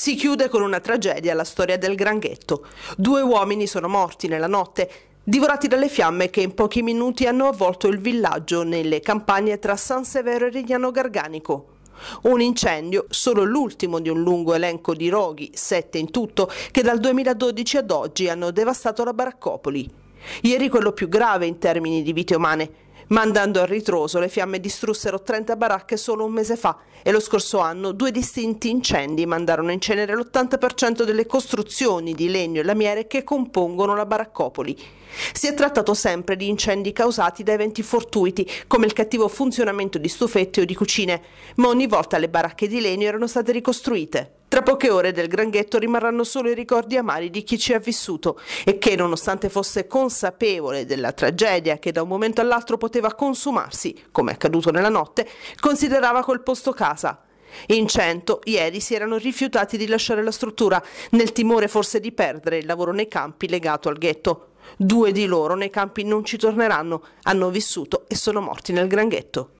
Si chiude con una tragedia la storia del granghetto. Due uomini sono morti nella notte, divorati dalle fiamme che in pochi minuti hanno avvolto il villaggio nelle campagne tra San Severo e Rignano Garganico. Un incendio, solo l'ultimo di un lungo elenco di roghi, sette in tutto, che dal 2012 ad oggi hanno devastato la baraccopoli. Ieri quello più grave in termini di vite umane. Mandando a ritroso, le fiamme distrussero 30 baracche solo un mese fa e lo scorso anno due distinti incendi mandarono in cenere l'80% delle costruzioni di legno e lamiere che compongono la baraccopoli. Si è trattato sempre di incendi causati da eventi fortuiti, come il cattivo funzionamento di stufette o di cucine, ma ogni volta le baracche di legno erano state ricostruite. Tra poche ore del granghetto rimarranno solo i ricordi amari di chi ci ha vissuto e che, nonostante fosse consapevole della tragedia che da un momento all'altro poteva consumarsi, come accaduto nella notte, considerava quel posto casa. In cento ieri si erano rifiutati di lasciare la struttura, nel timore forse di perdere il lavoro nei campi legato al ghetto. Due di loro nei campi non ci torneranno, hanno vissuto e sono morti nel granghetto.